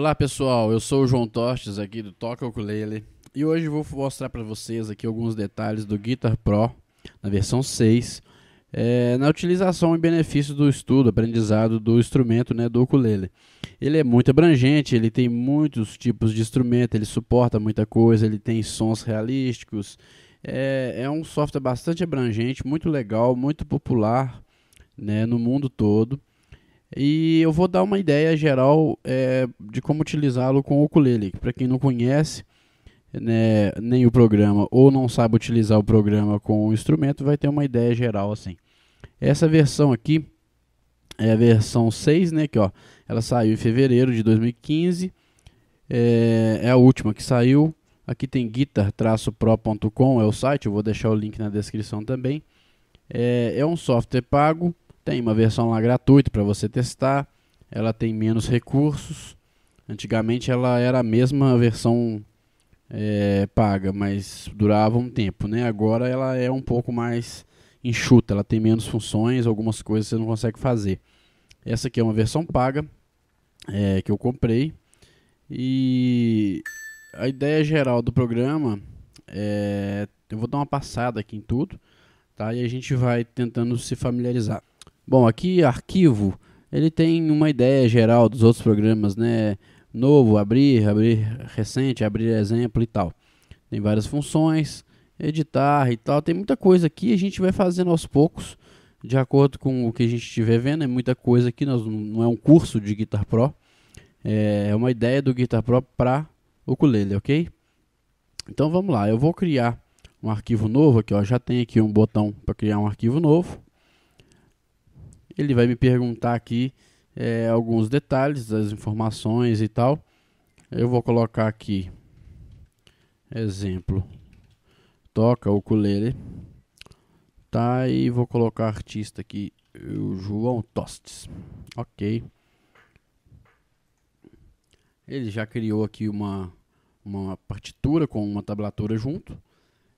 Olá pessoal, eu sou o João Tostes aqui do Toca Ukulele e hoje vou mostrar para vocês aqui alguns detalhes do Guitar Pro na versão 6 é, na utilização e benefício do estudo, aprendizado do instrumento né, do ukulele. Ele é muito abrangente, ele tem muitos tipos de instrumento, ele suporta muita coisa, ele tem sons realísticos, é, é um software bastante abrangente, muito legal, muito popular né, no mundo todo. E eu vou dar uma ideia geral é, de como utilizá-lo com o ukulele. Para quem não conhece né, nem o programa ou não sabe utilizar o programa com o instrumento, vai ter uma ideia geral assim. Essa versão aqui é a versão 6, né, que, ó, ela saiu em fevereiro de 2015. É, é a última que saiu. Aqui tem guitar-pro.com, é o site, eu vou deixar o link na descrição também. É, é um software pago tem uma versão lá gratuita para você testar. Ela tem menos recursos. Antigamente ela era a mesma versão é, paga, mas durava um tempo, né? Agora ela é um pouco mais enxuta, ela tem menos funções, algumas coisas você não consegue fazer. Essa aqui é uma versão paga é, que eu comprei e a ideia geral do programa é, eu vou dar uma passada aqui em tudo, tá? E a gente vai tentando se familiarizar. Bom, aqui arquivo, ele tem uma ideia geral dos outros programas, né? Novo, abrir, abrir recente, abrir exemplo e tal. Tem várias funções, editar e tal. Tem muita coisa aqui, a gente vai fazendo aos poucos, de acordo com o que a gente estiver vendo. É muita coisa aqui, nós, não é um curso de Guitar Pro. É, é uma ideia do Guitar Pro para o ukulele, ok? Então vamos lá, eu vou criar um arquivo novo aqui, ó. Já tem aqui um botão para criar um arquivo novo. Ele vai me perguntar aqui é, alguns detalhes, as informações e tal. Eu vou colocar aqui exemplo. Toca o ukulele. Tá, e vou colocar artista aqui, o João Tostes. OK. Ele já criou aqui uma uma partitura com uma tablatura junto.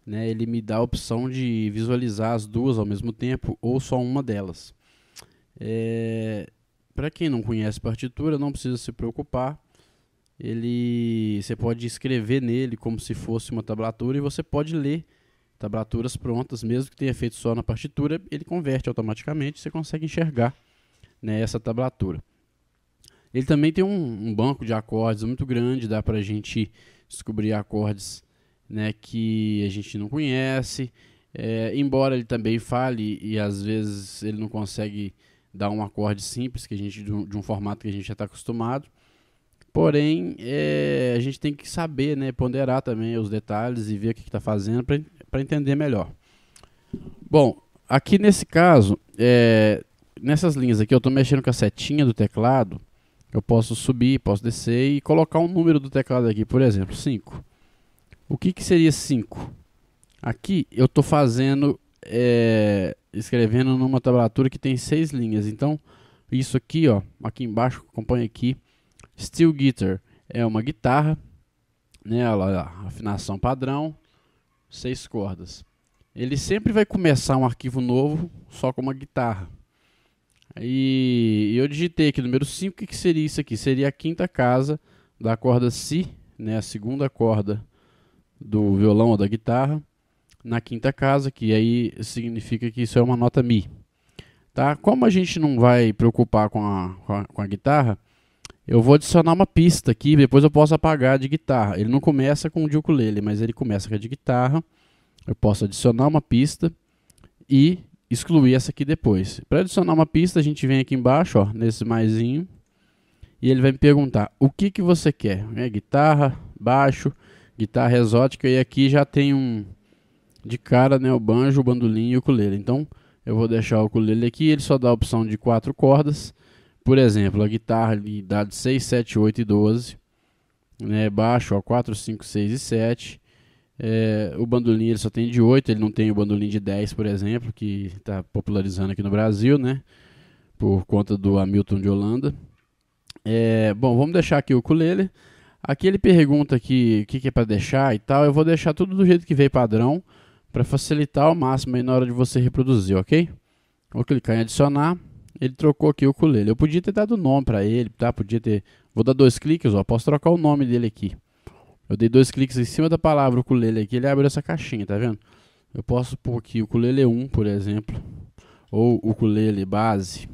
Né, ele me dá a opção de visualizar as duas ao mesmo tempo ou só uma delas. É, Para quem não conhece partitura, não precisa se preocupar. Ele, você pode escrever nele como se fosse uma tablatura e você pode ler tablaturas prontas, mesmo que tenha feito só na partitura, ele converte automaticamente, você consegue enxergar né, essa tablatura. Ele também tem um, um banco de acordes muito grande, dá para a gente descobrir acordes né, que a gente não conhece. É, embora ele também fale e às vezes ele não consegue dá um acorde simples que a gente de um, formato que a gente já está acostumado. Porém, é, a gente tem que saber, né, ponderar também os detalhes e ver o que está fazendo para entender melhor. Bom, aqui nesse caso, é, nessas linhas aqui, eu estou mexendo com a setinha do teclado. Eu posso subir, posso descer e colocar um número do teclado aqui, por exemplo, 5. O que, que seria 5? Aqui eu estou fazendo é, escrevendo numa tablatura que tem seis linhas. Então, isso aqui, ó, aqui embaixo, acompanha aqui, steel guitar é uma guitarra, né, ela, afinação padrão, seis cordas. Ele sempre vai começar um arquivo novo só com uma guitarra. E eu digitei aqui número 5, o que, que seria isso aqui? Seria a quinta casa da corda Si, né, a segunda corda do violão ou da guitarra na quinta casa, que aí significa que isso é uma nota Mi. Tá? Como a gente não vai preocupar com a, com a, com a guitarra, eu vou adicionar uma pista aqui, depois eu posso apagar de guitarra. Ele não começa com o ukulele, mas ele começa com a de guitarra. Eu posso adicionar uma pista e excluir essa aqui depois. Para adicionar uma pista, a gente vem aqui embaixo, ó, nesse maisinho, e ele vai me perguntar o que, que você quer. É guitarra, baixo, guitarra exótica, e aqui já tem um, de cara né, o banjo, o bandolim e o ukulele. Então eu vou deixar o ukulele aqui, ele só dá a opção de quatro cordas. Por exemplo, a guitarra ele dá de 6, 7, 8 e 12. Né, baixo, ó, 4, 5, 6 e 7. É, o bandolim ele só tem de 8, ele não tem o bandolim de 10, por exemplo, que está popularizando aqui no Brasil, né? Por conta do Hamilton de Holanda. É, bom, vamos deixar aqui o ukulele. Aqui ele pergunta aqui o que, que é para deixar e tal. Eu vou deixar tudo do jeito que veio padrão para facilitar ao máximo aí na hora de você reproduzir, ok? Vou clicar em adicionar. Ele trocou aqui o ukulele. Eu podia ter dado o nome para ele, tá? Podia ter... Vou dar dois cliques, ó. Posso trocar o nome dele aqui. Eu dei dois cliques em cima da palavra ukulele aqui. Ele abriu essa caixinha, tá vendo? Eu posso pôr aqui o ukulele 1, por exemplo. Ou o ukulele base,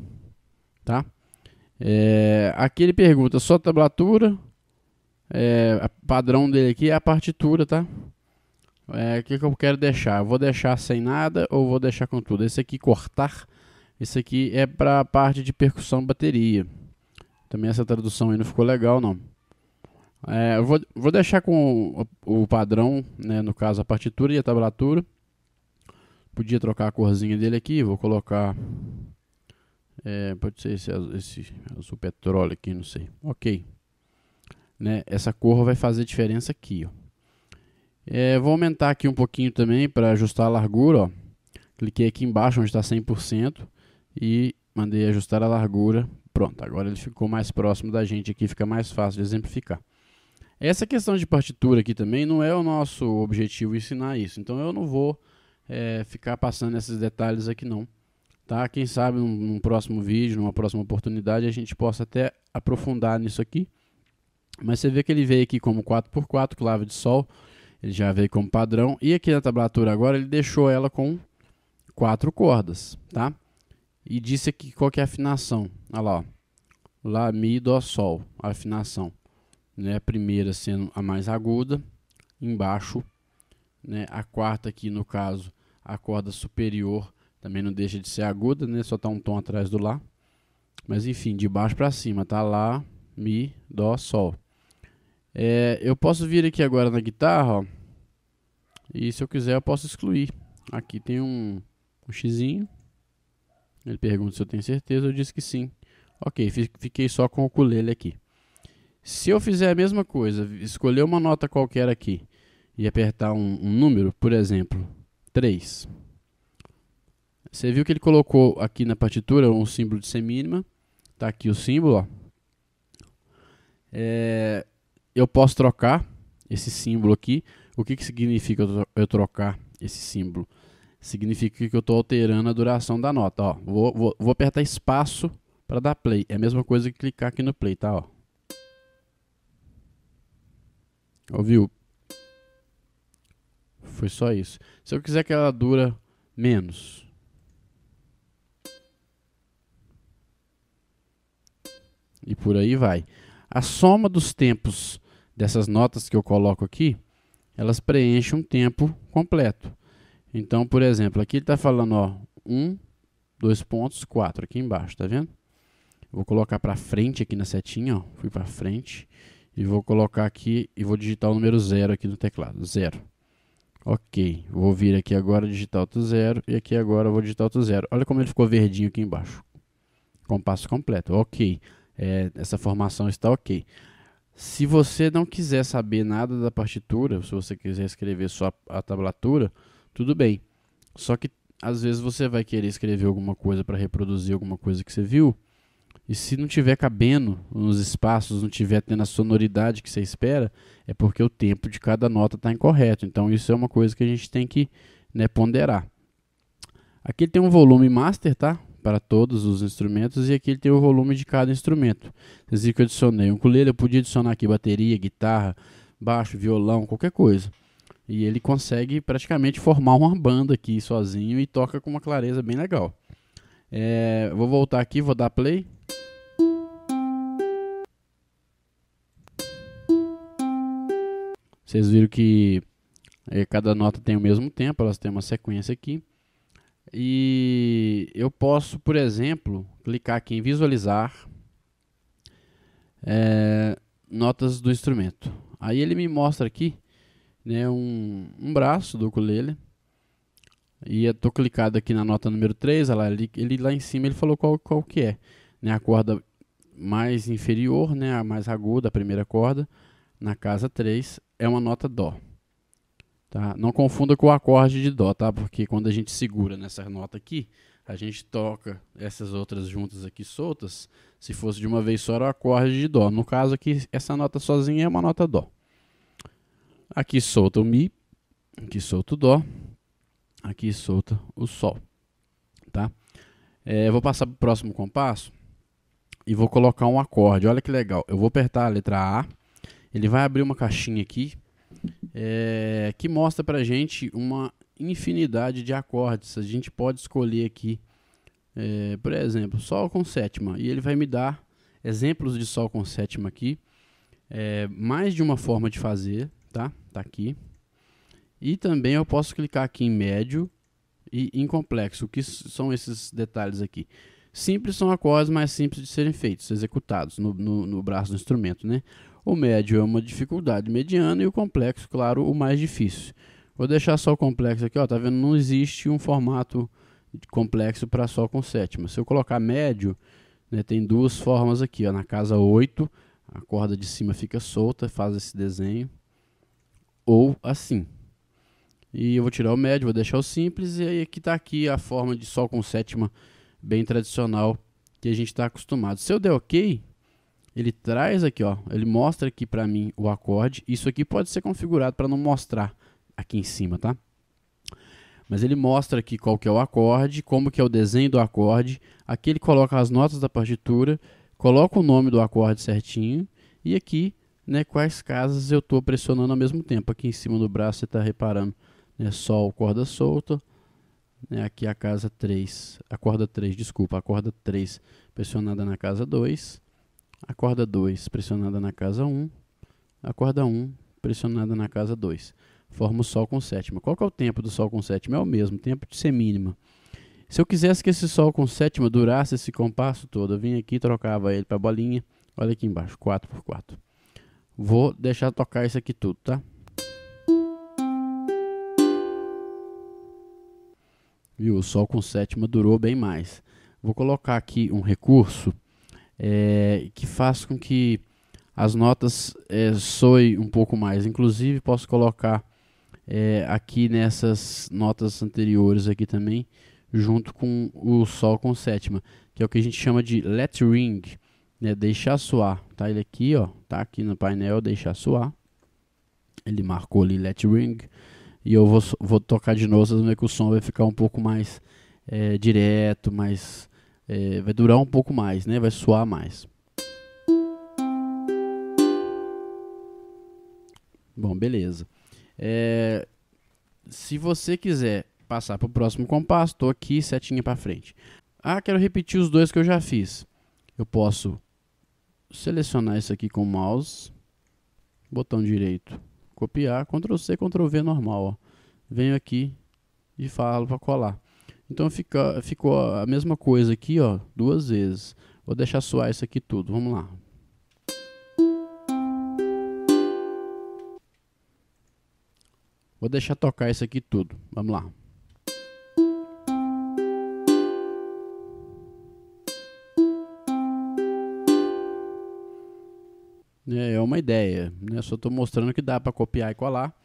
tá? É... Aqui ele pergunta só tablatura. É... padrão dele aqui é a partitura, Tá? É, o é, que, que eu quero deixar? vou deixar sem nada ou vou deixar com tudo? Esse aqui cortar, esse aqui é para a parte de percussão bateria. Também essa tradução aí não ficou legal não. É, eu vou, vou deixar com o, o padrão, né, no caso a partitura e a tablatura. Podia trocar a corzinha dele aqui, vou colocar... É, pode ser esse, esse azul petróleo aqui, não sei. Ok. Né, essa cor vai fazer diferença aqui, ó. É, vou aumentar aqui um pouquinho também para ajustar a largura. Ó. Cliquei aqui embaixo onde está 100% e mandei ajustar a largura. Pronto, agora ele ficou mais próximo da gente aqui, fica mais fácil de exemplificar. Essa questão de partitura aqui também não é o nosso objetivo ensinar isso, então eu não vou é, ficar passando esses detalhes aqui não. Tá? Quem sabe num, num próximo vídeo, numa próxima oportunidade, a gente possa até aprofundar nisso aqui. Mas você vê que ele veio aqui como 4x4, clave de sol. Ele já veio como padrão. E aqui na tablatura agora ele deixou ela com quatro cordas, tá? E disse aqui qual é a afinação. Olha lá, ó. Lá, Mi, Dó, Sol. A afinação. Né? A primeira sendo a mais aguda, embaixo. Né? A quarta aqui, no caso, a corda superior também não deixa de ser aguda, né? Só tá um tom atrás do Lá. Mas enfim, de baixo para cima, tá? Lá, Mi, Dó, Sol. É, eu posso vir aqui agora na guitarra, ó, e se eu quiser eu posso excluir. Aqui tem um, um ele pergunta se eu tenho certeza, eu disse que sim. Ok, fiquei só com o ukulele aqui. Se eu fizer a mesma coisa, escolher uma nota qualquer aqui e apertar um, um número, por exemplo, 3. Você viu que ele colocou aqui na partitura um símbolo de semínima. Está aqui o símbolo. Ó. É, eu posso trocar esse símbolo aqui. O que, que significa eu trocar esse símbolo? Significa que eu estou alterando a duração da nota. Ó, vou, vou, vou apertar espaço para dar play. É a mesma coisa que clicar aqui no play, tá? Ó. Ouviu? Foi só isso. Se eu quiser que ela dura menos. E por aí vai. A soma dos tempos dessas notas que eu coloco aqui, elas preenchem um tempo completo. Então, por exemplo, aqui ele está falando, ó, 1, um, 2 pontos, 4, aqui embaixo, tá vendo? Vou colocar para frente aqui na setinha, ó, fui para frente, e vou colocar aqui, e vou digitar o número 0 aqui no teclado, 0. Ok, vou vir aqui agora digitar outro 0, e aqui agora vou digitar outro 0. Olha como ele ficou verdinho aqui embaixo. Compasso completo, ok. É, essa formação está ok. Se você não quiser saber nada da partitura, se você quiser escrever só a tablatura, tudo bem. Só que às vezes você vai querer escrever alguma coisa para reproduzir alguma coisa que você viu, e se não tiver cabendo nos espaços, não tiver tendo a sonoridade que você espera, é porque o tempo de cada nota está incorreto. Então isso é uma coisa que a gente tem que né, ponderar. Aqui tem um volume master, tá? para todos os instrumentos e aqui ele tem o volume de cada instrumento. Vocês viram que eu adicionei um ukulele, eu podia adicionar aqui bateria, guitarra, baixo, violão, qualquer coisa. E ele consegue praticamente formar uma banda aqui sozinho e toca com uma clareza bem legal. É, vou voltar aqui, vou dar play. Vocês viram que é, cada nota tem o mesmo tempo, elas têm uma sequência aqui. E eu posso, por exemplo, clicar aqui em visualizar é, notas do instrumento. Aí ele me mostra aqui né, um, um braço do ukulele. E eu tô clicado aqui na nota número 3, lá, ele, ele lá em cima ele falou qual, qual que é. Né, a corda mais inferior, né, a mais aguda, a primeira corda, na casa 3, é uma nota Dó. Tá? Não confunda com o acorde de dó, tá? Porque quando a gente segura nessa nota aqui, a gente toca essas outras juntas aqui soltas. Se fosse de uma vez só, era o acorde de dó. No caso aqui, essa nota sozinha é uma nota dó. Aqui solta o mi, aqui solta o dó, aqui solta o sol, tá? É, vou passar para o próximo compasso e vou colocar um acorde. Olha que legal. Eu vou apertar a letra A. Ele vai abrir uma caixinha aqui é, que mostra para gente uma infinidade de acordes. A gente pode escolher aqui, é, por exemplo, Sol com sétima, e ele vai me dar exemplos de Sol com sétima aqui, é, mais de uma forma de fazer, tá? Tá aqui. E também eu posso clicar aqui em médio e em complexo. O que são esses detalhes aqui? Simples são acordes mais simples de serem feitos, executados no, no, no braço do instrumento, né? O médio é uma dificuldade mediana e o complexo, claro, o mais difícil. Vou deixar só o complexo aqui, ó, tá vendo? Não existe um formato complexo para sol com sétima. Se eu colocar médio, né, tem duas formas aqui. Ó, na casa 8, a corda de cima fica solta, faz esse desenho. Ou assim. E eu vou tirar o médio, vou deixar o simples. E aí aqui está aqui a forma de sol com sétima bem tradicional que a gente está acostumado. Se eu der ok, ele traz aqui, ó, ele mostra aqui para mim o acorde. Isso aqui pode ser configurado para não mostrar aqui em cima, tá? Mas ele mostra aqui qual que é o acorde, como que é o desenho do acorde. Aqui ele coloca as notas da partitura, coloca o nome do acorde certinho e aqui, né, quais casas eu estou pressionando ao mesmo tempo. Aqui em cima do braço você está reparando, né, sol, corda solta, né, aqui a casa 3, a corda 3, desculpa, a corda 3 pressionada na casa 2 a corda 2 pressionada na casa 1, um, a corda 1 um, pressionada na casa 2. Forma o Sol com sétima. Qual que é o tempo do Sol com sétima? É o mesmo, tempo de semínima. Se eu quisesse que esse Sol com sétima durasse esse compasso todo, eu vim aqui trocava ele para bolinha. Olha aqui embaixo, 4 por 4 Vou deixar tocar isso aqui tudo, tá? Viu? O Sol com sétima durou bem mais. Vou colocar aqui um recurso é, que faz com que as notas é, soem um pouco mais. Inclusive posso colocar é, aqui nessas notas anteriores aqui também, junto com o sol com sétima, que é o que a gente chama de let ring, né, deixar soar. Tá ele aqui, ó, tá aqui no painel, deixar soar. Ele marcou ali let ring e eu vou, vou tocar de novo, vocês vão ver que o som vai ficar um pouco mais é, direto, mais é, vai durar um pouco mais, né? Vai suar mais. Bom, beleza. É, se você quiser passar para o próximo compasso, estou aqui setinha para frente. Ah, quero repetir os dois que eu já fiz. Eu posso selecionar isso aqui com o mouse, botão direito, copiar, Ctrl C, Ctrl V normal. Ó. Venho aqui e falo para colar. Então fica, ficou a mesma coisa aqui, ó, duas vezes. Vou deixar soar isso aqui tudo, vamos lá. Vou deixar tocar isso aqui tudo, vamos lá. É, é uma ideia, né? Só estou mostrando que dá para copiar e colar.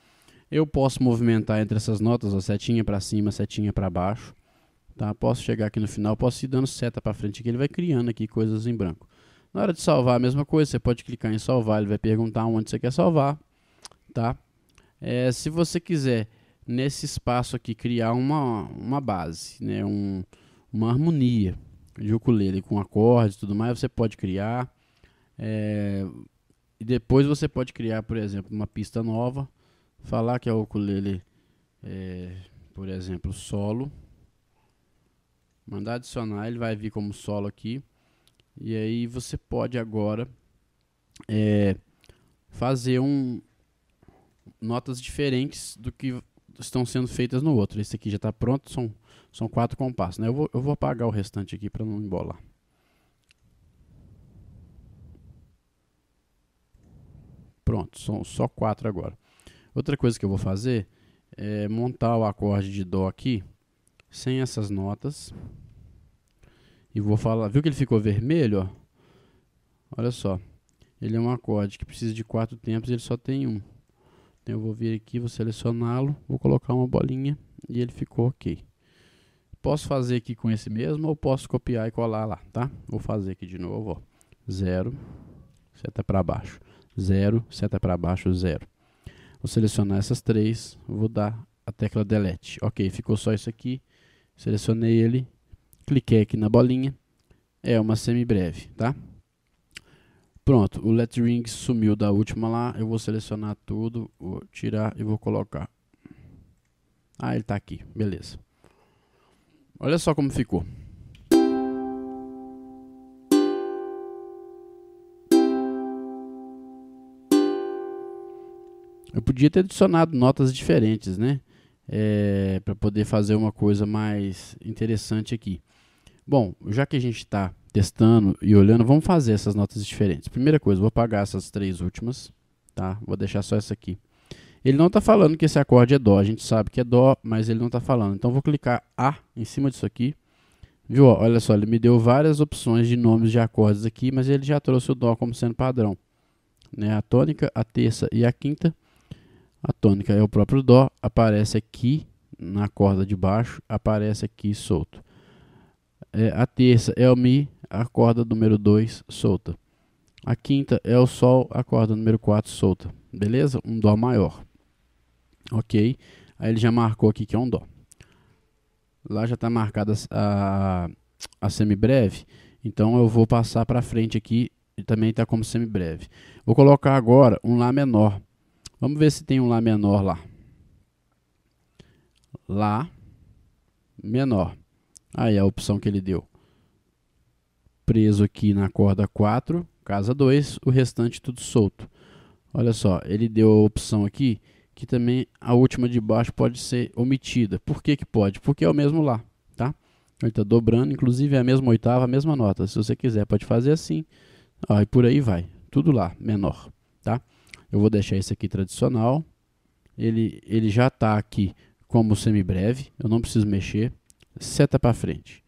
Eu posso movimentar entre essas notas, a setinha para cima, setinha para baixo. Tá? Posso chegar aqui no final, posso ir dando seta para frente que ele vai criando aqui coisas em branco. Na hora de salvar a mesma coisa, você pode clicar em salvar, ele vai perguntar onde você quer salvar, tá? É, se você quiser nesse espaço aqui criar uma, uma base, né? Um, uma harmonia de ukulele com acordes e tudo mais, você pode criar. É, e depois você pode criar, por exemplo, uma pista nova, falar que é o ukulele, é, por exemplo, solo mandar adicionar, ele vai vir como solo aqui. E aí você pode agora é, fazer um notas diferentes do que estão sendo feitas no outro. Esse aqui já está pronto, são, são quatro compassos. Né? Eu, vou, eu vou apagar o restante aqui para não embolar. Pronto, são só quatro agora. Outra coisa que eu vou fazer é montar o acorde de Dó aqui sem essas notas. E vou falar, viu que ele ficou vermelho, Olha só. Ele é um acorde que precisa de quatro tempos e ele só tem um. Então eu vou vir aqui, vou selecioná-lo, vou colocar uma bolinha e ele ficou ok. Posso fazer aqui com esse mesmo ou posso copiar e colar lá, tá? Vou fazer aqui de novo, ó. Zero, seta para baixo. Zero, seta para baixo, zero. Vou selecionar essas três, vou dar a tecla delete. Ok, ficou só isso aqui. Selecionei ele, cliquei aqui na bolinha, é uma semi-breve, tá? Pronto, o lettering sumiu da última lá, eu vou selecionar tudo, vou tirar e vou colocar. Ah, ele tá aqui, beleza. Olha só como ficou. Eu podia ter adicionado notas diferentes, né? é, para poder fazer uma coisa mais interessante aqui. Bom, já que a gente está testando e olhando, vamos fazer essas notas diferentes. Primeira coisa, vou apagar essas três últimas, tá? Vou deixar só essa aqui. Ele não está falando que esse acorde é Dó, a gente sabe que é Dó, mas ele não está falando. Então vou clicar A em cima disso aqui. Viu? Olha só, ele me deu várias opções de nomes de acordes aqui, mas ele já trouxe o Dó como sendo padrão. Né? A tônica, a terça e a quinta. A tônica é o próprio Dó, aparece aqui na corda de baixo, aparece aqui solto. É, a terça é o Mi, a corda número 2 solta. A quinta é o Sol, a corda número 4 solta. Beleza? Um Dó maior. Ok? Aí ele já marcou aqui que é um Dó. Lá já está marcada a, a semibreve, então eu vou passar para frente aqui, e também está como semibreve. Vou colocar agora um Lá menor. Vamos ver se tem um Lá menor lá. Lá menor. Aí a opção que ele deu. Preso aqui na corda 4, casa 2, o restante tudo solto. Olha só, ele deu a opção aqui que também a última de baixo pode ser omitida. Por que, que pode? Porque é o mesmo Lá, tá? Ele está dobrando, inclusive é a mesma oitava, a mesma nota. Se você quiser, pode fazer assim. Ó, e por aí vai. Tudo Lá, menor, Tá? Eu vou deixar esse aqui tradicional. Ele, ele já está aqui como semi breve. eu não preciso mexer. Seta para frente.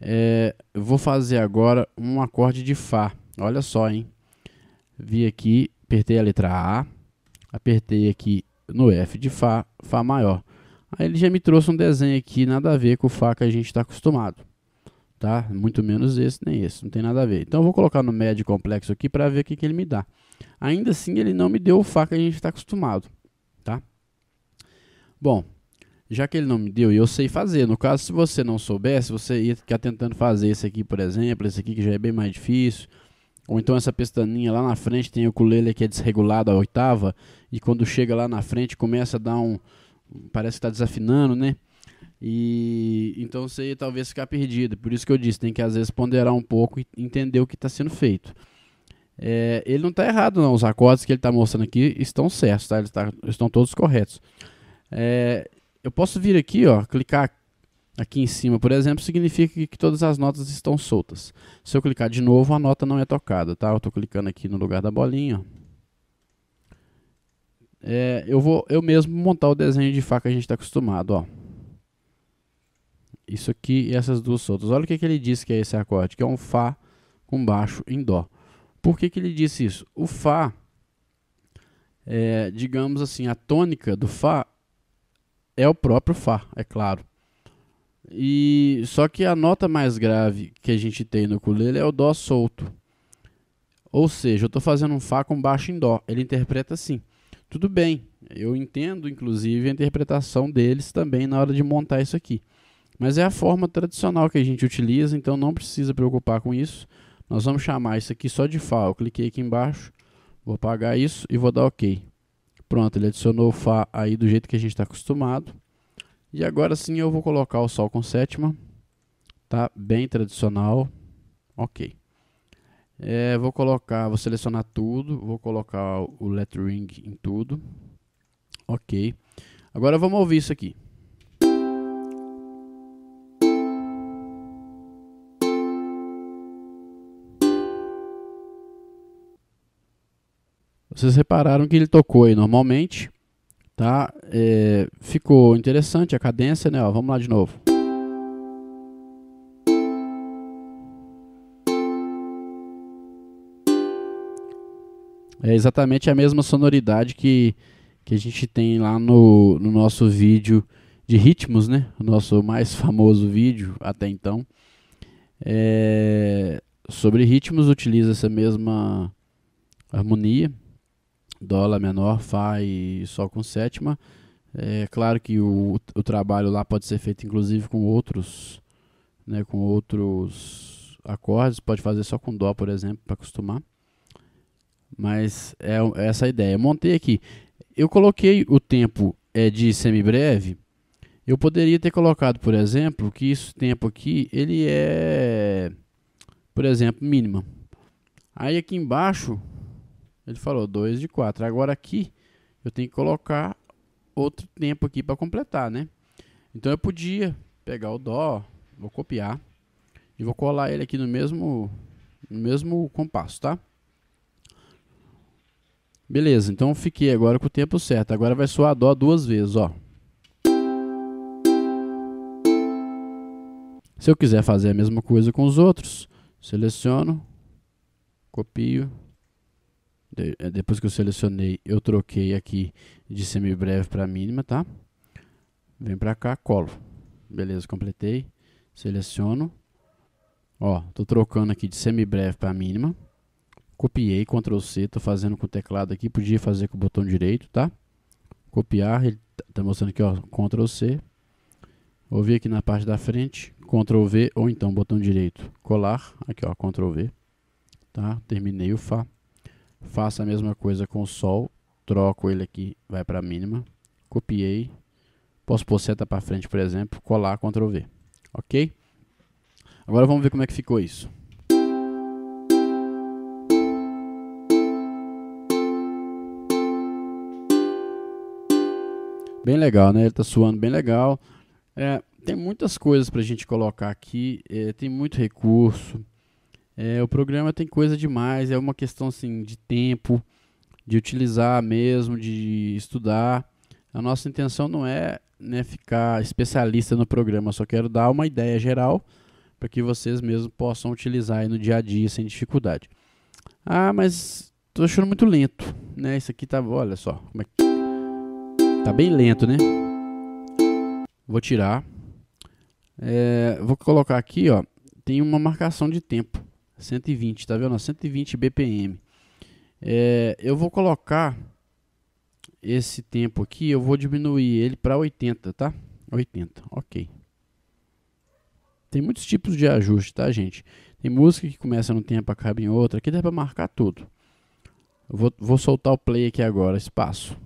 É, vou fazer agora um acorde de Fá. Olha só, hein? Vi aqui, apertei a letra A, apertei aqui no F de Fá, Fá maior. Aí ele já me trouxe um desenho aqui, nada a ver com o Fá que a gente está acostumado tá? Muito menos esse nem esse, não tem nada a ver. Então eu vou colocar no médio complexo aqui para ver o que, que ele me dá. Ainda assim, ele não me deu o Fá que a gente está acostumado, tá? Bom, já que ele não me deu, e eu sei fazer. No caso, se você não soubesse, você ia ficar tentando fazer esse aqui, por exemplo, esse aqui que já é bem mais difícil. Ou então essa pestaninha lá na frente tem o ukulele que é desregulado a oitava, e quando chega lá na frente começa a dar um... parece que está desafinando, né? E então você talvez ficar perdido. Por isso que eu disse, tem que às vezes ponderar um pouco e entender o que está sendo feito. É, ele não está errado, não. Os acordes que ele está mostrando aqui estão certos, tá? Eles tá, estão todos corretos. É, eu posso vir aqui, ó, clicar aqui em cima, por exemplo, significa que, todas as notas estão soltas. Se eu clicar de novo, a nota não é tocada, tá? Eu estou clicando aqui no lugar da bolinha. É, eu vou eu mesmo montar o desenho de faca que a gente está acostumado, ó. Isso aqui e essas duas soltas. Olha o que, que ele disse que é esse acorde, que é um Fá com baixo em Dó. Por que, que ele disse isso? O Fá, é, digamos assim, a tônica do Fá é o próprio Fá, é claro. E só que a nota mais grave que a gente tem no ukulele é o dó solto. Ou seja, eu estou fazendo um fá com baixo em dó. Ele interpreta assim. Tudo bem, eu entendo inclusive a interpretação deles também na hora de montar isso aqui. Mas é a forma tradicional que a gente utiliza, então não precisa preocupar com isso. Nós vamos chamar isso aqui só de Fá. Eu cliquei aqui embaixo, vou apagar isso e vou dar OK. Pronto, ele adicionou o Fá aí do jeito que a gente está acostumado. E agora sim eu vou colocar o Sol com sétima. Tá bem tradicional. Ok. É, vou colocar, vou selecionar tudo, vou colocar o lettering em tudo. Ok. Agora vamos ouvir isso aqui. Vocês repararam que ele tocou aí normalmente, tá? É, ficou interessante a cadência, né? Ó, vamos lá de novo. É exatamente a mesma sonoridade que, que a gente tem lá no, no nosso vídeo de ritmos, né? O nosso mais famoso vídeo até então. É, sobre ritmos utiliza essa mesma harmonia, Dólar menor, Fá e Sol com sétima. É claro que o, o trabalho lá pode ser feito inclusive com outros, né, com outros acordes, pode fazer só com Dó, por exemplo, para acostumar. Mas é, é essa a ideia. montei aqui. Eu coloquei o tempo é de semibreve. Eu poderia ter colocado, por exemplo, que esse tempo aqui ele é, por exemplo, mínima. Aí aqui embaixo ele falou 2 de 4. Agora aqui eu tenho que colocar outro tempo aqui para completar, né? Então eu podia pegar o dó, vou copiar e vou colar ele aqui no mesmo no mesmo compasso, tá? Beleza, então fiquei agora com o tempo certo. Agora vai soar dó duas vezes, ó. Se eu quiser fazer a mesma coisa com os outros, seleciono, copio de, eh, depois que eu selecionei, eu troquei aqui de semibreve para mínima, tá? Vem para cá, colo. Beleza, completei. Seleciono. Ó, tô trocando aqui de semibreve para mínima. Copiei, Ctrl C, tô fazendo com o teclado aqui, podia fazer com o botão direito, tá? Copiar, ele tá, tá mostrando aqui, ó, Ctrl C. Vou vir aqui na parte da frente, Ctrl V ou então botão direito, colar, aqui ó, Ctrl V, tá? Terminei o Fá. Faço a mesma coisa com o Sol, troco ele aqui, vai para a mínima, copiei, posso pôr seta para frente, por exemplo, colar, Ctrl V, ok? Agora vamos ver como é que ficou isso. Bem legal, né? Ele está suando bem legal. É, tem muitas coisas para a gente colocar aqui, é, tem muito recurso. É, o programa tem coisa demais, é uma questão assim de tempo, de utilizar mesmo, de estudar. A nossa intenção não é né, ficar especialista no programa, só quero dar uma ideia geral para que vocês mesmos possam utilizar no dia a dia sem dificuldade. Ah, mas tô achando muito lento, né? Isso aqui tá, olha só, como é que tá bem lento, né? Vou tirar, é, vou colocar aqui, ó, tem uma marcação de tempo. 120, tá vendo? 120 BPM. É, eu vou colocar esse tempo aqui, eu vou diminuir ele para 80, tá? 80, ok. Tem muitos tipos de ajuste, tá, gente? Tem música que começa num tempo, acaba em outra. Aqui dá para marcar tudo. Eu vou, vou soltar o play aqui agora, espaço.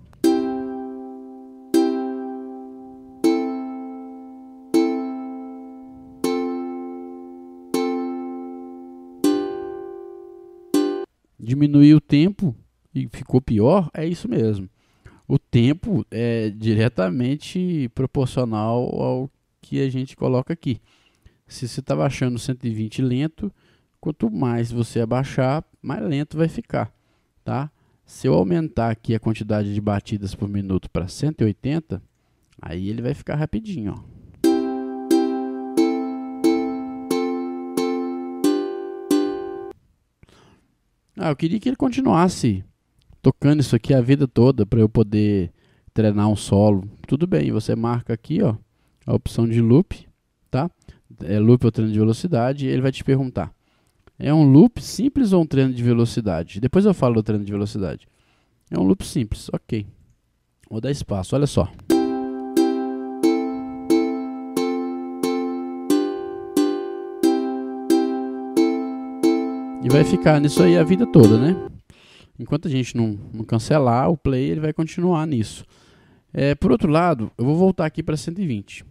diminuir o tempo e ficou pior, é isso mesmo. O tempo é diretamente proporcional ao que a gente coloca aqui. Se você estava achando 120 lento, quanto mais você abaixar, mais lento vai ficar, tá? Se eu aumentar aqui a quantidade de batidas por minuto para 180, aí ele vai ficar rapidinho, ó. Ah, eu queria que ele continuasse tocando isso aqui a vida toda para eu poder treinar um solo. Tudo bem, você marca aqui, ó, a opção de loop, tá? É loop ou treino de velocidade, ele vai te perguntar: é um loop simples ou um treino de velocidade? Depois eu falo do treino de velocidade. É um loop simples, ok. Vou dar espaço, olha só. E vai ficar nisso aí a vida toda, né? Enquanto a gente não, não cancelar o play, ele vai continuar nisso. É, por outro lado, eu vou voltar aqui para 120.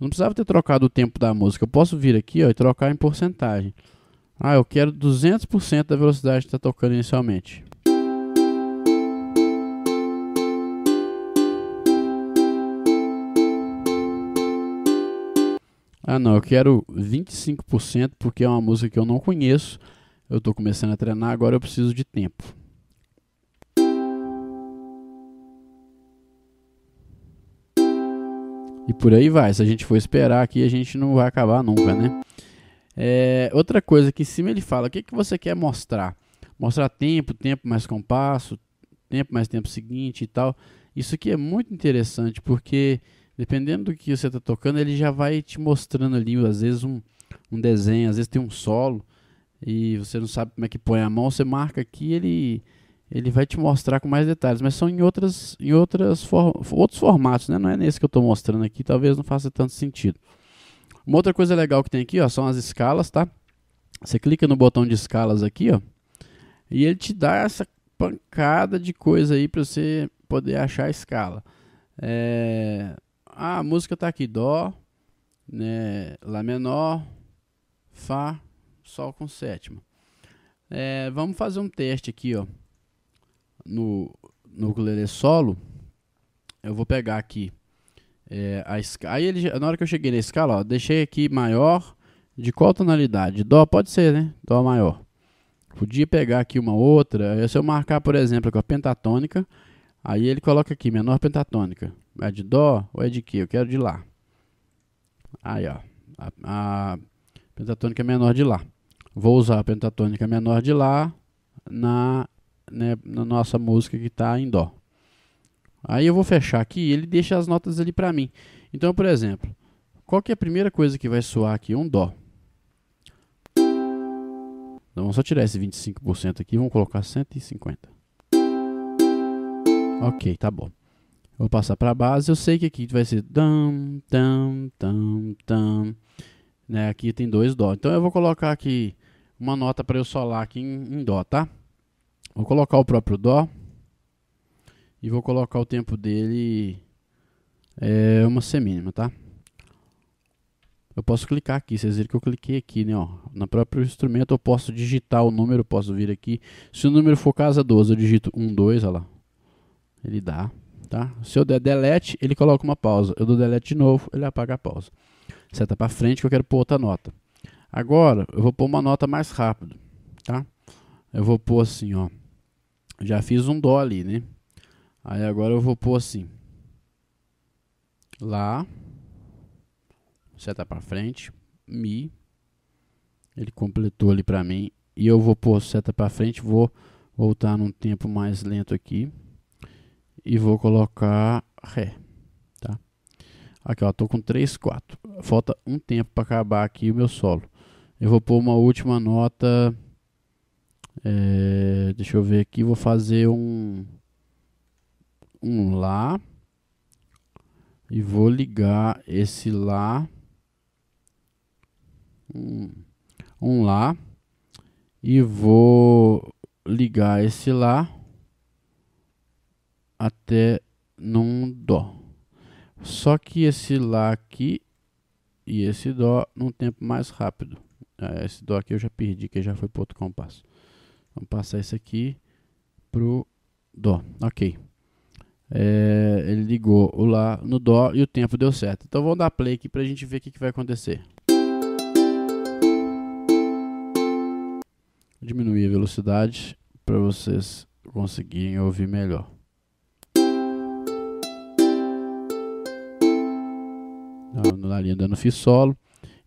Não precisava ter trocado o tempo da música. Eu posso vir aqui ó, e trocar em porcentagem. Ah, eu quero 200% da velocidade que está tocando inicialmente. Ah, não, eu quero 25% porque é uma música que eu não conheço eu estou começando a treinar, agora eu preciso de tempo. E por aí vai. Se a gente for esperar aqui, a gente não vai acabar nunca, né? É, outra coisa que em cima ele fala: o que, que você quer mostrar? Mostrar tempo, tempo mais compasso, tempo mais tempo seguinte e tal. Isso aqui é muito interessante porque, dependendo do que você está tocando, ele já vai te mostrando ali, às vezes, um, um desenho, às vezes tem um solo e você não sabe como é que põe a mão, você marca aqui, ele ele vai te mostrar com mais detalhes, mas são em outras em outras for, outros formatos, né? Não é nesse que eu estou mostrando aqui, talvez não faça tanto sentido. Uma outra coisa legal que tem aqui, ó, são as escalas, tá? Você clica no botão de escalas aqui, ó, e ele te dá essa pancada de coisa aí para você poder achar a escala. É... Ah, a música está aqui, dó, né, lá menor, fá, Sol com sétima. É, vamos fazer um teste aqui, ó. No, no ukulele solo, eu vou pegar aqui é, a escala. Aí ele, na hora que eu cheguei na escala, ó, deixei aqui maior. De qual tonalidade? Dó pode ser, né? Dó maior. Podia pegar aqui uma outra. Se eu marcar, por exemplo, com a pentatônica, aí ele coloca aqui menor pentatônica. É de dó ou é de quê? Eu quero de lá. Aí, ó. A, a pentatônica é menor de lá. Vou usar a pentatônica menor de Lá na, né, na nossa música que está em Dó. Aí eu vou fechar aqui e ele deixa as notas ali para mim. Então, por exemplo, qual que é a primeira coisa que vai soar aqui? Um Dó. Então, vamos só tirar esse 25% aqui, vamos colocar 150. Ok, tá bom. Vou passar para a base. Eu sei que aqui vai ser tam, tam, tam, tam. Né? Aqui tem dois dó. Então eu vou colocar aqui uma nota para eu solar aqui em, em dó, tá? Vou colocar o próprio dó e vou colocar o tempo dele é, uma semínima, tá? Eu posso clicar aqui, vocês viram que eu cliquei aqui, né, ó. No próprio instrumento eu posso digitar o número, posso vir aqui. Se o número for casa 12, eu digito 1, 2, olha lá. Ele dá, tá? Se eu der delete, ele coloca uma pausa. Eu dou delete de novo, ele apaga a pausa. Seta para frente que eu quero pôr outra nota. Agora, eu vou pôr uma nota mais rápido, tá? Eu vou pôr assim, ó. Já fiz um dó ali, né? Aí agora eu vou pôr assim. Lá. Seta para frente. Mi. Ele completou ali para mim. E eu vou pôr seta para frente, vou voltar num tempo mais lento aqui. E vou colocar Ré. Tá? Aqui, ó. Tô com 3, 4. Falta um tempo para acabar aqui o meu solo. Eu vou pôr uma última nota. É, deixa eu ver aqui. Vou fazer um, um Lá. E vou ligar esse Lá. Um, um Lá. E vou ligar esse Lá até num Dó. Só que esse Lá aqui e esse Dó num tempo mais rápido. Ah, esse dó aqui eu já perdi, que já foi para outro compasso. Vamos passar esse aqui pro dó. Ok. É, ele ligou o lá no dó e o tempo deu certo. Então vamos dar play aqui para a gente ver o que, que vai acontecer. Diminuir a velocidade para vocês conseguirem ouvir melhor. Na linha dando Fi solo.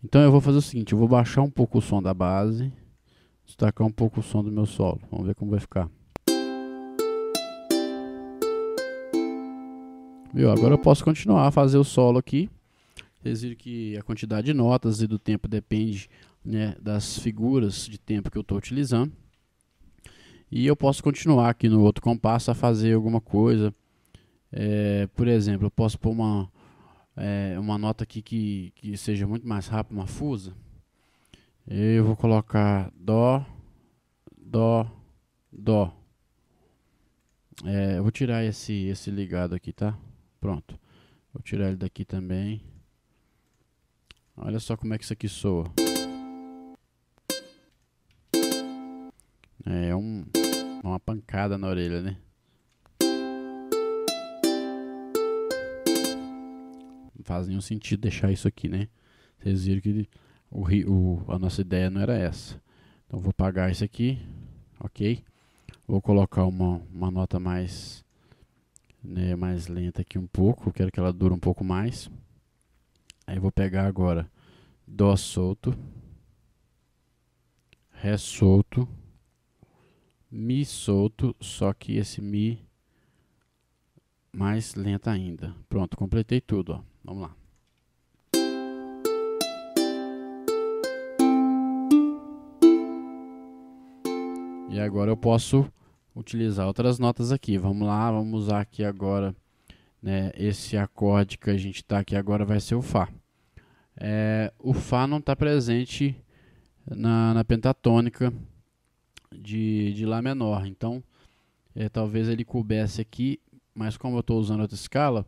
Então eu vou fazer o seguinte, eu vou baixar um pouco o som da base, destacar um pouco o som do meu solo. Vamos ver como vai ficar. Viu? Agora eu posso continuar a fazer o solo aqui. Vocês viram que a quantidade de notas e do tempo depende né, das figuras de tempo que eu estou utilizando. E eu posso continuar aqui no outro compasso a fazer alguma coisa. É, por exemplo, eu posso pôr uma, é, uma nota aqui que, que seja muito mais rápida, uma fusa. Eu vou colocar Dó, Dó, Dó. É, eu vou tirar esse, esse ligado aqui, tá? Pronto. Vou tirar ele daqui também. Olha só como é que isso aqui soa. É um, uma pancada na orelha, né? faz nenhum sentido deixar isso aqui, né? Vocês viram que o, o, a nossa ideia não era essa. Então vou pagar isso aqui, ok? Vou colocar uma, uma nota mais, né, mais lenta aqui um pouco, quero que ela dure um pouco mais. Aí vou pegar agora Dó solto, Ré solto, Mi solto, só que esse Mi mais lenta ainda. Pronto, completei tudo. Ó. Vamos lá. E agora eu posso utilizar outras notas aqui. Vamos lá, vamos usar aqui agora né, esse acorde que a gente está aqui agora vai ser o Fá. É, o Fá não está presente na, na, pentatônica de, de Lá menor, então é, talvez ele coubesse aqui, mas como eu estou usando outra escala,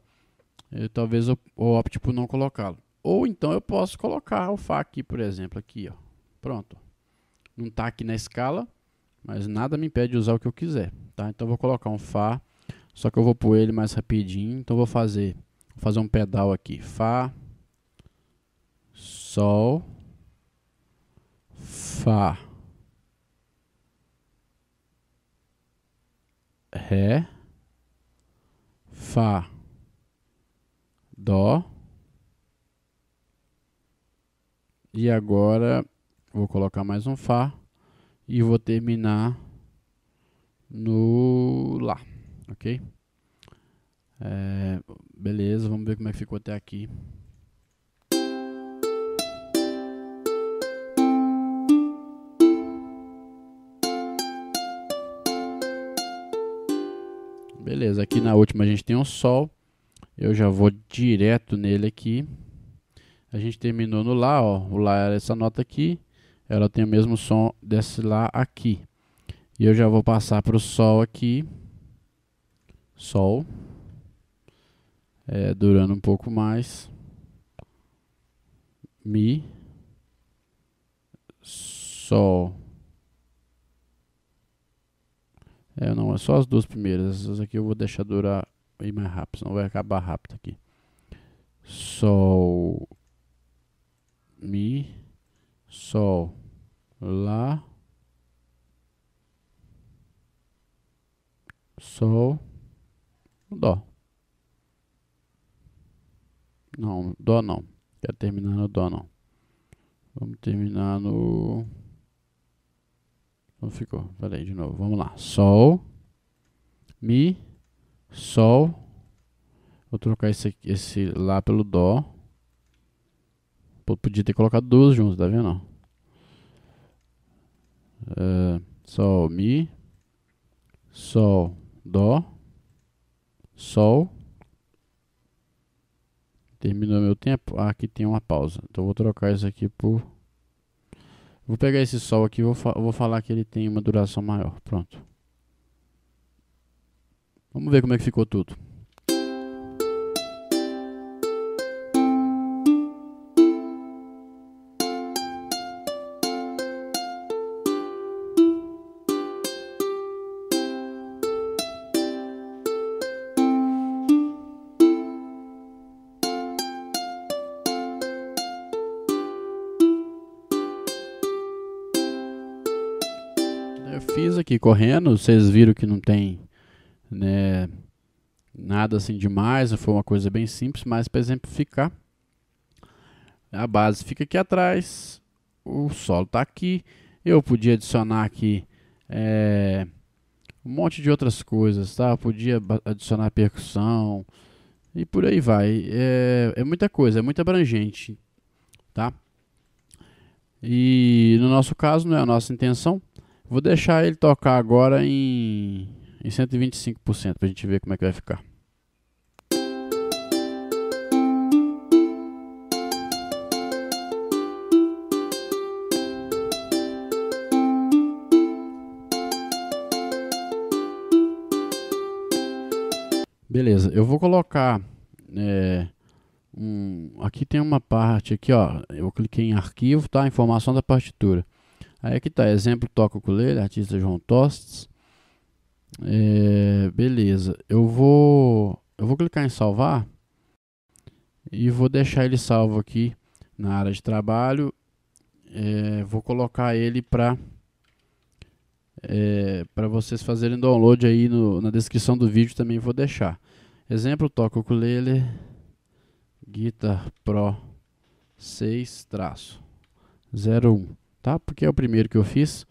eu, talvez eu, eu opte por não colocá-lo. Ou então eu posso colocar o Fá aqui, por exemplo, aqui, ó. Pronto. Não está aqui na escala, mas nada me impede de usar o que eu quiser, tá? Então eu vou colocar um Fá, só que eu vou pôr ele mais rapidinho, então eu vou fazer, vou fazer um pedal aqui, Fá, Sol, Fá, Ré, Fá. Dó. E agora vou colocar mais um Fá e vou terminar no Lá, ok? É, beleza, vamos ver como é que ficou até aqui. Beleza, aqui na última a gente tem um Sol. Eu já vou direto nele aqui. A gente terminou no Lá, ó. O Lá era essa nota aqui. Ela tem o mesmo som desse Lá aqui. E eu já vou passar para o Sol aqui. Sol. É, durando um pouco mais. Mi. Sol. É, não, é só as duas primeiras. Essas aqui eu vou deixar durar ir mais rápido, senão vai acabar rápido aqui. Sol, Mi, Sol, Lá, Sol, Dó. Não, Dó não. Quer terminar no Dó não. Vamos terminar no. Não ficou. falei de novo. Vamos lá. Sol, Mi, Sol. Vou trocar esse, esse Lá pelo Dó. podia ter colocado duas juntas, tá vendo? Uh, sol, Mi. Sol, Dó. Sol. Terminou meu tempo. Ah, aqui tem uma pausa. Então vou trocar isso aqui por... Vou pegar esse Sol aqui e vou, fa vou falar que ele tem uma duração maior. Pronto. Vamos ver como é que ficou tudo. Eu fiz aqui correndo, vocês viram que não tem né? Nada assim demais, foi uma coisa bem simples, mas para exemplificar, a base fica aqui atrás, o solo está aqui, eu podia adicionar aqui é, um monte de outras coisas, tá? Eu podia adicionar percussão e por aí vai. É, é muita coisa, é muito abrangente, tá? E no nosso caso, não é a nossa intenção. Vou deixar ele tocar agora em e 125% para a gente ver como é que vai ficar. Beleza, eu vou colocar é, um, aqui tem uma parte aqui ó, eu cliquei em arquivo, tá? Informação da partitura. Aí aqui é tá exemplo toca o artista João Tostes. É, beleza, eu vou, eu vou clicar em salvar e vou deixar ele salvo aqui na área de trabalho. É, vou colocar ele para é, para vocês fazerem download aí no, na descrição do vídeo também vou deixar. Exemplo, toco o ukulele Guitar Pro 6 traço 01, tá? Porque é o primeiro que eu fiz.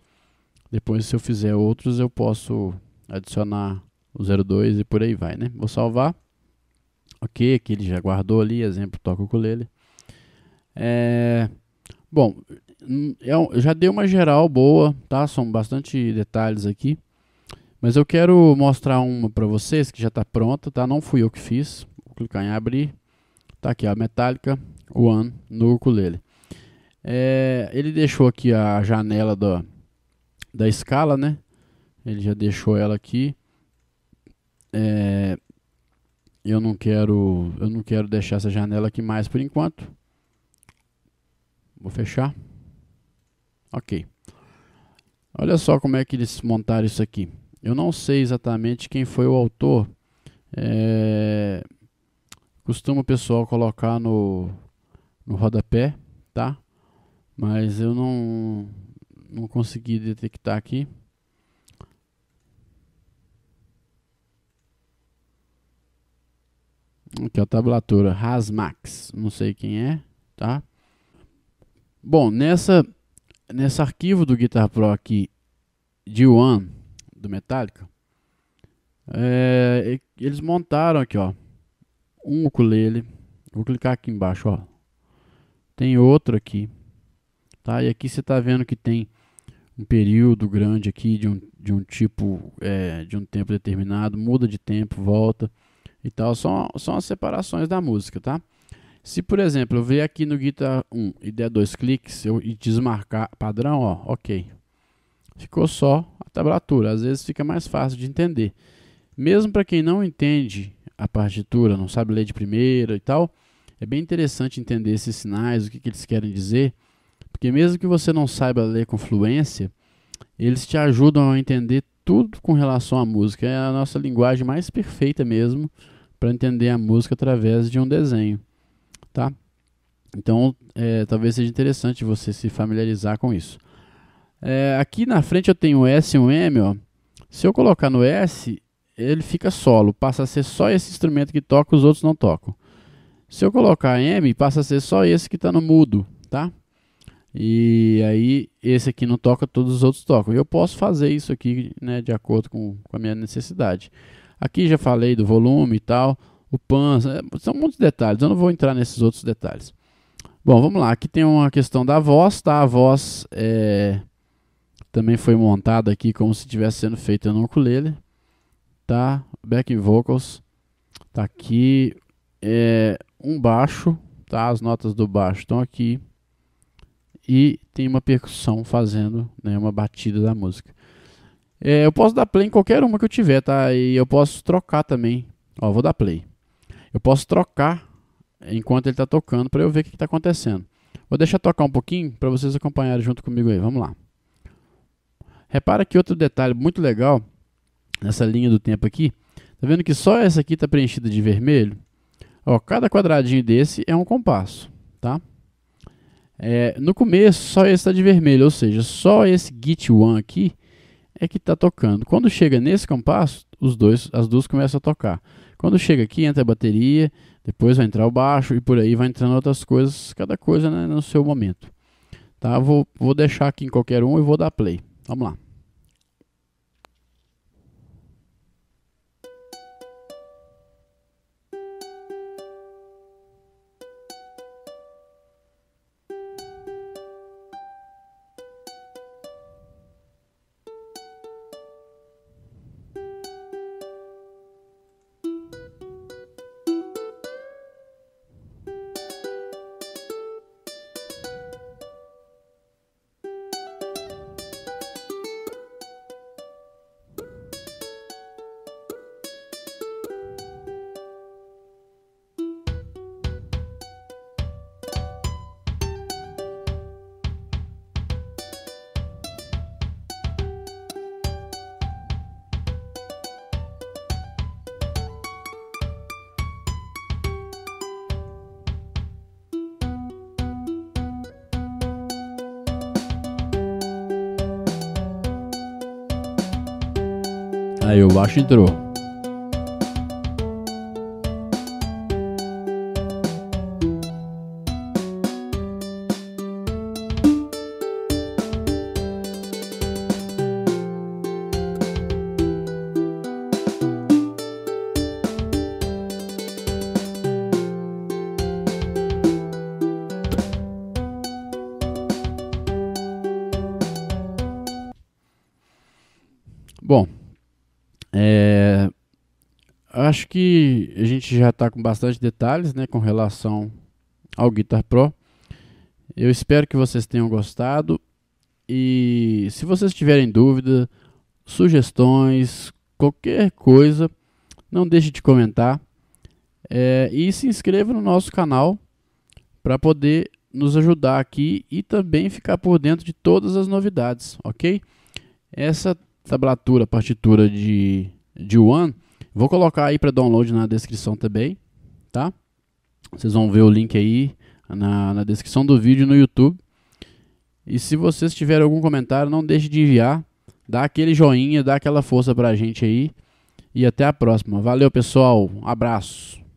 Depois se eu fizer outros eu posso adicionar o 02 e por aí vai, né? Vou salvar. Ok, aqui ele já guardou ali, exemplo, toca o ukulele. É, bom, eu é já dei uma geral boa, tá? São bastante detalhes aqui. Mas eu quero mostrar uma para vocês que já está pronta, tá? Não fui eu que fiz. Vou clicar em abrir. Tá aqui a Metallica One no ukulele. É, ele deixou aqui a janela da, da escala, né? Ele já deixou ela aqui. É, eu não quero, eu não quero deixar essa janela aqui mais por enquanto. Vou fechar. Ok. Olha só como é que eles montaram isso aqui. Eu não sei exatamente quem foi o autor. É, costuma o pessoal colocar no, no rodapé, tá? Mas eu não, não consegui detectar aqui. Aqui é a tablatura, Rasmax, não sei quem é, tá? Bom, nessa nesse arquivo do Guitar Pro aqui de One do Metallica, é, eles montaram aqui, ó, um ukulele. Vou clicar aqui embaixo, ó. Tem outro aqui, tá? E aqui você tá vendo que tem um período grande aqui de um, de um tipo, é, de um tempo determinado, muda de tempo, volta. Então, são, são as separações da música, tá? Se, por exemplo, eu vier aqui no Guitar 1 e der dois cliques eu, e desmarcar padrão, ó, ok. Ficou só a tablatura. Às vezes fica mais fácil de entender. Mesmo para quem não entende a partitura, não sabe ler de primeira e tal, é bem interessante entender esses sinais, o que, que eles querem dizer, porque mesmo que você não saiba ler com fluência, eles te ajudam a entender tudo com relação à música. É a nossa linguagem mais perfeita mesmo para entender a música através de um desenho, tá? Então, é, talvez seja interessante você se familiarizar com isso. É, aqui na frente eu tenho o S e o M, ó. Se eu colocar no S, ele fica solo, passa a ser só esse instrumento que toca, os outros não tocam. Se eu colocar M, passa a ser só esse que está no mudo, tá? E aí esse aqui não toca, todos os outros tocam. Eu posso fazer isso aqui né, de acordo com, com a minha necessidade. Aqui já falei do volume e tal, o pan, é, são muitos detalhes, eu não vou entrar nesses outros detalhes. Bom, vamos lá, aqui tem uma questão da voz, tá? A voz é, também foi montada aqui como se estivesse sendo feita no ukulele, tá? Back vocals, tá aqui, é, um baixo, tá? As notas do baixo estão aqui e tem uma percussão fazendo né, uma batida da música. É, eu posso dar play em qualquer uma que eu tiver, tá? E eu posso trocar também. Ó, vou dar play. Eu posso trocar enquanto ele está tocando para eu ver o que está acontecendo. Vou deixar tocar um pouquinho para vocês acompanharem junto comigo aí. Vamos lá. Repara que outro detalhe muito legal nessa linha do tempo aqui. Tá vendo que só essa aqui está preenchida de vermelho? Ó, cada quadradinho desse é um compasso, tá? É, no começo, só esse está de vermelho, ou seja, só esse Git 1 aqui é que está tocando. Quando chega nesse compasso, os dois, as duas começam a tocar. Quando chega aqui, entra a bateria, depois vai entrar o baixo e por aí vai entrando outras coisas, cada coisa né, no seu momento. Tá? Vou, vou deixar aqui em qualquer um e vou dar play. Vamos lá. baixo entrou. acho que a gente já está com bastante detalhes né, com relação ao Guitar Pro. Eu espero que vocês tenham gostado. E se vocês tiverem dúvida, sugestões, qualquer coisa, não deixe de comentar. É, e se inscreva no nosso canal para poder nos ajudar aqui e também ficar por dentro de todas as novidades, ok? Essa tablatura, partitura de, de One Vou colocar aí para download na descrição também, tá? Vocês vão ver o link aí na, na descrição do vídeo no YouTube. E se vocês tiverem algum comentário, não deixe de enviar. Dá aquele joinha, dá aquela força pra gente aí. E até a próxima. Valeu, pessoal. Um abraço.